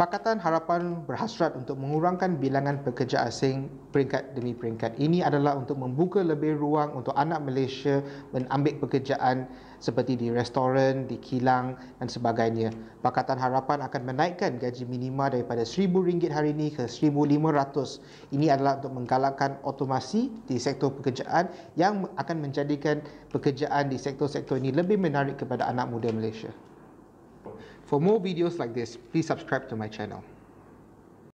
Pakatan Harapan berhasrat untuk mengurangkan bilangan pekerja asing peringkat demi peringkat. Ini adalah untuk membuka lebih ruang untuk anak Malaysia mengambil pekerjaan seperti di restoran, di kilang dan sebagainya. Pakatan Harapan akan menaikkan gaji minima daripada RM1,000 hari ini ke RM1,500. Ini adalah untuk menggalakkan otomasi di sektor pekerjaan yang akan menjadikan pekerjaan di sektor-sektor ini lebih menarik kepada anak muda Malaysia. For more videos like this, please subscribe to my channel.